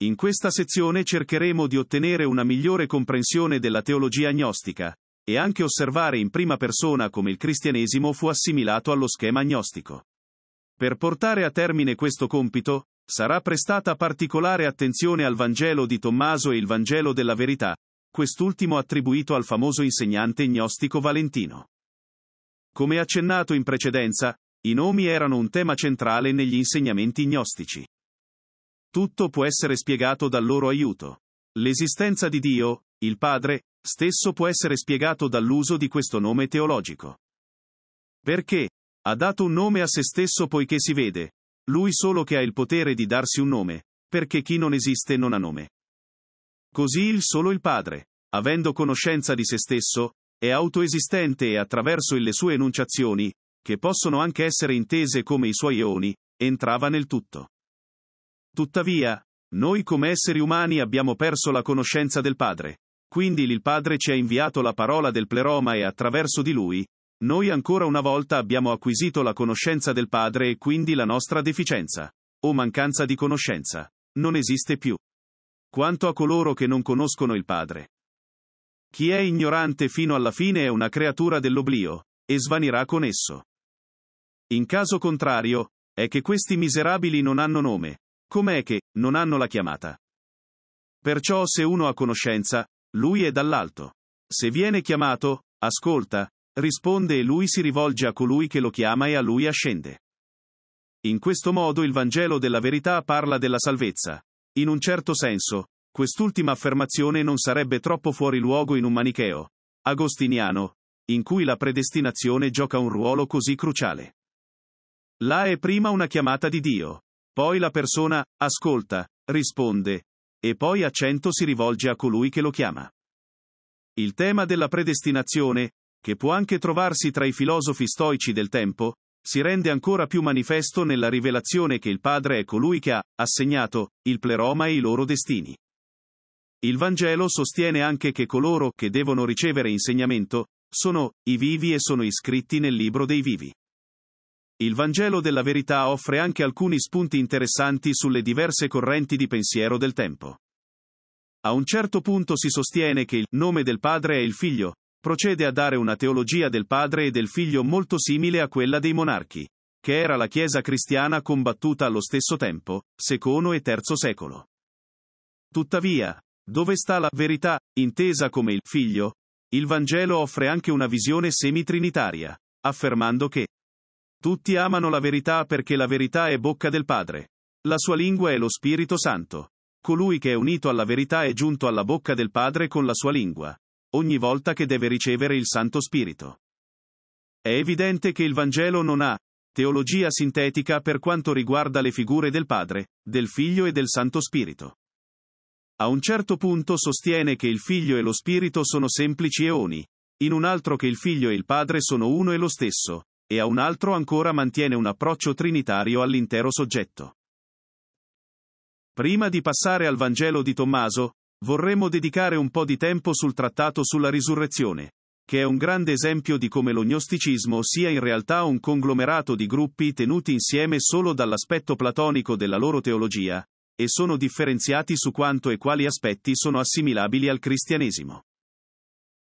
In questa sezione cercheremo di ottenere una migliore comprensione della teologia gnostica, e anche osservare in prima persona come il cristianesimo fu assimilato allo schema gnostico. Per portare a termine questo compito, sarà prestata particolare attenzione al Vangelo di Tommaso e il Vangelo della verità, quest'ultimo attribuito al famoso insegnante gnostico Valentino. Come accennato in precedenza, i nomi erano un tema centrale negli insegnamenti gnostici. Tutto può essere spiegato dal loro aiuto. L'esistenza di Dio, il Padre, stesso può essere spiegato dall'uso di questo nome teologico. Perché? Ha dato un nome a se stesso poiché si vede. Lui solo che ha il potere di darsi un nome, perché chi non esiste non ha nome. Così il solo il Padre, avendo conoscenza di se stesso, è autoesistente e attraverso le sue enunciazioni, che possono anche essere intese come i suoi eoni, entrava nel tutto. Tuttavia, noi come esseri umani abbiamo perso la conoscenza del Padre. Quindi il Padre ci ha inviato la parola del pleroma e attraverso di lui, noi ancora una volta abbiamo acquisito la conoscenza del Padre e quindi la nostra deficienza o mancanza di conoscenza non esiste più. Quanto a coloro che non conoscono il Padre. Chi è ignorante fino alla fine è una creatura dell'oblio, e svanirà con esso. In caso contrario, è che questi miserabili non hanno nome, Com'è che non hanno la chiamata? Perciò se uno ha conoscenza, lui è dall'alto. Se viene chiamato, ascolta, risponde e lui si rivolge a colui che lo chiama e a lui ascende. In questo modo il Vangelo della verità parla della salvezza. In un certo senso, quest'ultima affermazione non sarebbe troppo fuori luogo in un manicheo, agostiniano, in cui la predestinazione gioca un ruolo così cruciale. Là è prima una chiamata di Dio. Poi la persona ascolta, risponde, e poi accento si rivolge a colui che lo chiama. Il tema della predestinazione, che può anche trovarsi tra i filosofi stoici del tempo, si rende ancora più manifesto nella rivelazione che il Padre è colui che ha assegnato il pleroma e i loro destini. Il Vangelo sostiene anche che coloro che devono ricevere insegnamento sono i vivi e sono iscritti nel libro dei vivi. Il Vangelo della verità offre anche alcuni spunti interessanti sulle diverse correnti di pensiero del tempo. A un certo punto si sostiene che il nome del padre è il figlio, procede a dare una teologia del padre e del figlio molto simile a quella dei monarchi, che era la Chiesa cristiana combattuta allo stesso tempo, secondo e terzo secolo. Tuttavia, dove sta la verità, intesa come il figlio? Il Vangelo offre anche una visione semitrinitaria, affermando che tutti amano la verità perché la verità è bocca del Padre. La sua lingua è lo Spirito Santo. Colui che è unito alla verità è giunto alla bocca del Padre con la sua lingua. Ogni volta che deve ricevere il Santo Spirito. È evidente che il Vangelo non ha teologia sintetica per quanto riguarda le figure del Padre, del Figlio e del Santo Spirito. A un certo punto sostiene che il Figlio e lo Spirito sono semplici eoni, in un altro che il Figlio e il Padre sono uno e lo stesso, e a un altro ancora mantiene un approccio trinitario all'intero soggetto. Prima di passare al Vangelo di Tommaso, vorremmo dedicare un po' di tempo sul trattato sulla risurrezione, che è un grande esempio di come lo gnosticismo sia in realtà un conglomerato di gruppi tenuti insieme solo dall'aspetto platonico della loro teologia, e sono differenziati su quanto e quali aspetti sono assimilabili al cristianesimo.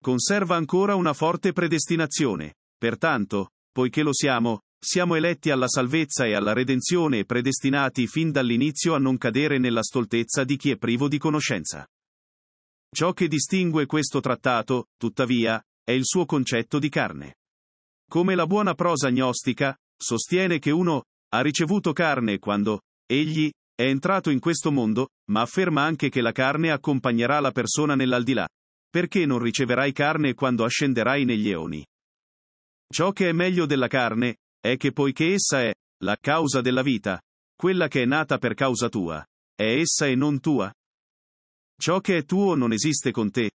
Conserva ancora una forte predestinazione, pertanto, poiché lo siamo, siamo eletti alla salvezza e alla redenzione e predestinati fin dall'inizio a non cadere nella stoltezza di chi è privo di conoscenza. Ciò che distingue questo trattato, tuttavia, è il suo concetto di carne. Come la buona prosa gnostica, sostiene che uno ha ricevuto carne quando egli è entrato in questo mondo, ma afferma anche che la carne accompagnerà la persona nell'aldilà. Perché non riceverai carne quando ascenderai negli eoni? Ciò che è meglio della carne, è che poiché essa è, la causa della vita, quella che è nata per causa tua, è essa e non tua. Ciò che è tuo non esiste con te.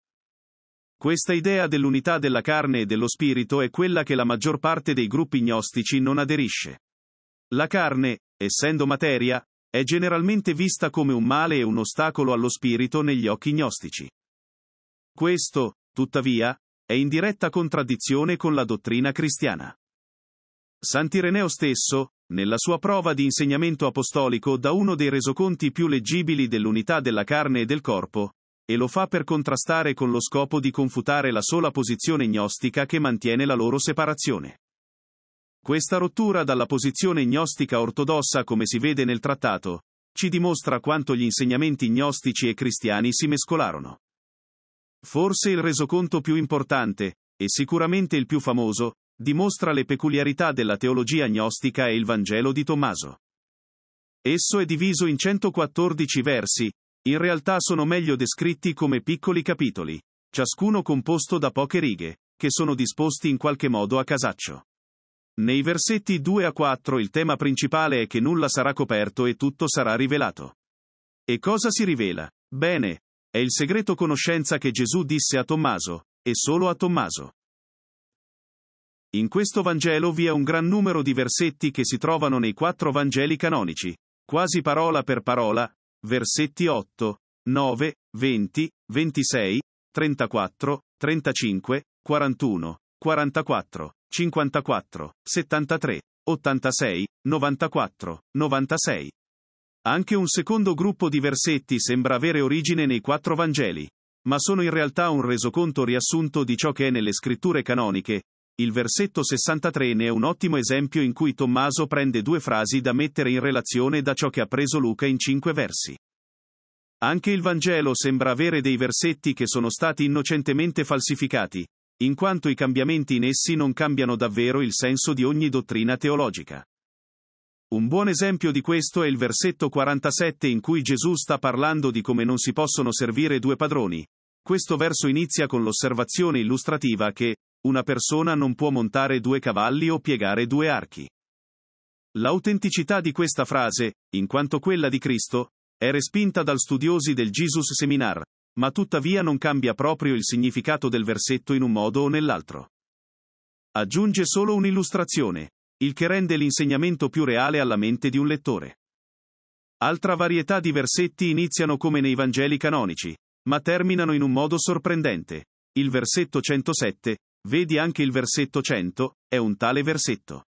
Questa idea dell'unità della carne e dello spirito è quella che la maggior parte dei gruppi gnostici non aderisce. La carne, essendo materia, è generalmente vista come un male e un ostacolo allo spirito negli occhi gnostici. Questo, tuttavia, è in diretta contraddizione con la dottrina cristiana. Sant'Ireneo stesso, nella sua prova di insegnamento apostolico dà uno dei resoconti più leggibili dell'unità della carne e del corpo, e lo fa per contrastare con lo scopo di confutare la sola posizione gnostica che mantiene la loro separazione. Questa rottura dalla posizione gnostica ortodossa come si vede nel trattato, ci dimostra quanto gli insegnamenti gnostici e cristiani si mescolarono. Forse il resoconto più importante, e sicuramente il più famoso, dimostra le peculiarità della teologia gnostica e il Vangelo di Tommaso. Esso è diviso in 114 versi, in realtà sono meglio descritti come piccoli capitoli, ciascuno composto da poche righe, che sono disposti in qualche modo a casaccio. Nei versetti 2 a 4 il tema principale è che nulla sarà coperto e tutto sarà rivelato. E cosa si rivela? Bene, è il segreto conoscenza che Gesù disse a Tommaso, e solo a Tommaso. In questo Vangelo vi è un gran numero di versetti che si trovano nei quattro Vangeli canonici, quasi parola per parola, versetti 8, 9, 20, 26, 34, 35, 41, 44, 54, 73, 86, 94, 96. Anche un secondo gruppo di versetti sembra avere origine nei quattro Vangeli, ma sono in realtà un resoconto riassunto di ciò che è nelle scritture canoniche. Il versetto 63 ne è un ottimo esempio in cui Tommaso prende due frasi da mettere in relazione da ciò che ha preso Luca in cinque versi. Anche il Vangelo sembra avere dei versetti che sono stati innocentemente falsificati, in quanto i cambiamenti in essi non cambiano davvero il senso di ogni dottrina teologica. Un buon esempio di questo è il versetto 47 in cui Gesù sta parlando di come non si possono servire due padroni. Questo verso inizia con l'osservazione illustrativa che una persona non può montare due cavalli o piegare due archi. L'autenticità di questa frase, in quanto quella di Cristo, è respinta dal studiosi del Jesus Seminar, ma tuttavia non cambia proprio il significato del versetto in un modo o nell'altro. Aggiunge solo un'illustrazione il che rende l'insegnamento più reale alla mente di un lettore. Altra varietà di versetti iniziano come nei Vangeli canonici, ma terminano in un modo sorprendente. Il versetto 107, vedi anche il versetto 100, è un tale versetto.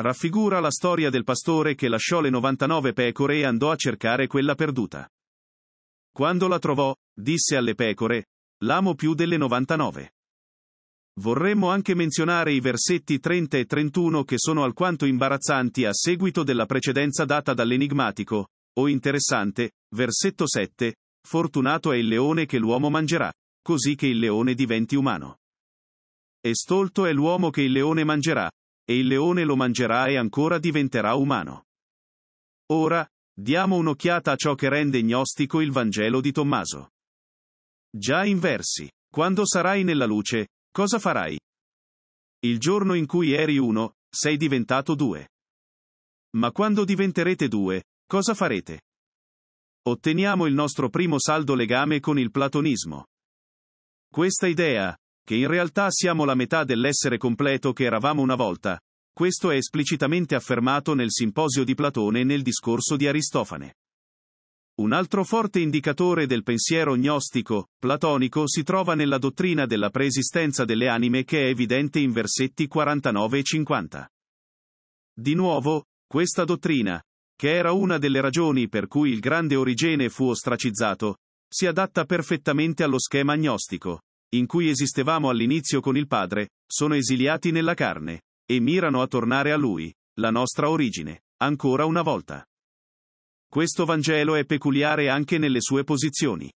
Raffigura la storia del pastore che lasciò le 99 pecore e andò a cercare quella perduta. Quando la trovò, disse alle pecore, l'amo più delle 99. Vorremmo anche menzionare i versetti 30 e 31 che sono alquanto imbarazzanti a seguito della precedenza data dall'enigmatico, o interessante, versetto 7, Fortunato è il leone che l'uomo mangerà, così che il leone diventi umano. E stolto è l'uomo che il leone mangerà, e il leone lo mangerà e ancora diventerà umano. Ora, diamo un'occhiata a ciò che rende gnostico il Vangelo di Tommaso. Già in versi. Quando sarai nella luce, Cosa farai? Il giorno in cui eri uno, sei diventato due. Ma quando diventerete due, cosa farete? Otteniamo il nostro primo saldo legame con il platonismo. Questa idea, che in realtà siamo la metà dell'essere completo che eravamo una volta, questo è esplicitamente affermato nel simposio di Platone e nel discorso di Aristofane. Un altro forte indicatore del pensiero gnostico, platonico si trova nella dottrina della preesistenza delle anime che è evidente in versetti 49 e 50. Di nuovo, questa dottrina, che era una delle ragioni per cui il grande Origene fu ostracizzato, si adatta perfettamente allo schema gnostico, in cui esistevamo all'inizio con il Padre, sono esiliati nella carne, e mirano a tornare a Lui, la nostra origine, ancora una volta. Questo Vangelo è peculiare anche nelle sue posizioni.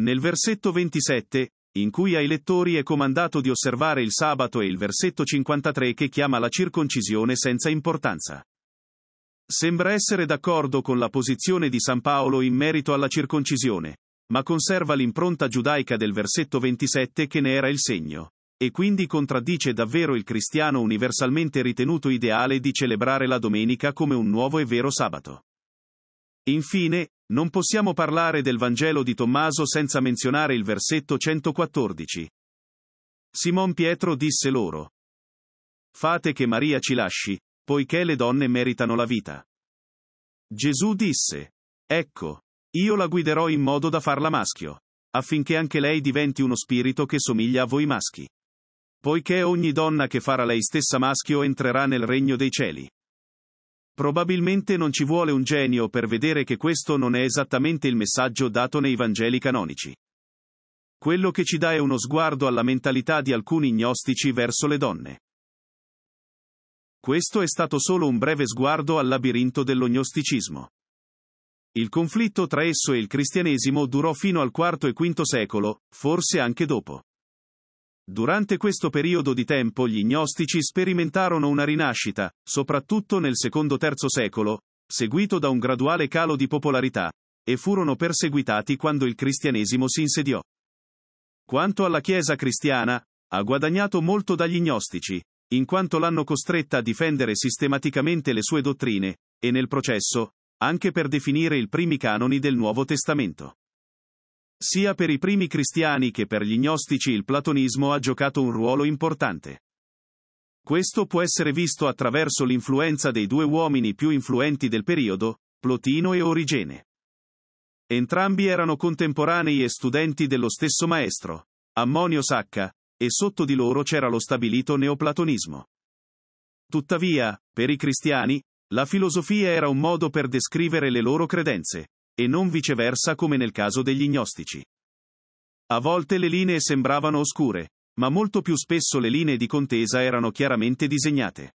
Nel versetto 27, in cui ai lettori è comandato di osservare il sabato e il versetto 53 che chiama la circoncisione senza importanza. Sembra essere d'accordo con la posizione di San Paolo in merito alla circoncisione, ma conserva l'impronta giudaica del versetto 27 che ne era il segno, e quindi contraddice davvero il cristiano universalmente ritenuto ideale di celebrare la domenica come un nuovo e vero sabato. Infine, non possiamo parlare del Vangelo di Tommaso senza menzionare il versetto 114. Simon Pietro disse loro. Fate che Maria ci lasci, poiché le donne meritano la vita. Gesù disse. Ecco, io la guiderò in modo da farla maschio, affinché anche lei diventi uno spirito che somiglia a voi maschi. Poiché ogni donna che farà lei stessa maschio entrerà nel regno dei cieli. Probabilmente non ci vuole un genio per vedere che questo non è esattamente il messaggio dato nei Vangeli canonici. Quello che ci dà è uno sguardo alla mentalità di alcuni gnostici verso le donne. Questo è stato solo un breve sguardo al labirinto dello gnosticismo. Il conflitto tra esso e il cristianesimo durò fino al IV e V secolo, forse anche dopo. Durante questo periodo di tempo gli gnostici sperimentarono una rinascita, soprattutto nel secondo-terzo secolo, seguito da un graduale calo di popolarità, e furono perseguitati quando il cristianesimo si insediò. Quanto alla Chiesa cristiana, ha guadagnato molto dagli gnostici, in quanto l'hanno costretta a difendere sistematicamente le sue dottrine, e nel processo, anche per definire i primi canoni del Nuovo Testamento. Sia per i primi cristiani che per gli gnostici il platonismo ha giocato un ruolo importante. Questo può essere visto attraverso l'influenza dei due uomini più influenti del periodo, Plotino e Origene. Entrambi erano contemporanei e studenti dello stesso maestro, Ammonio Sacca, e sotto di loro c'era lo stabilito neoplatonismo. Tuttavia, per i cristiani, la filosofia era un modo per descrivere le loro credenze, e non viceversa come nel caso degli gnostici. A volte le linee sembravano oscure, ma molto più spesso le linee di contesa erano chiaramente disegnate.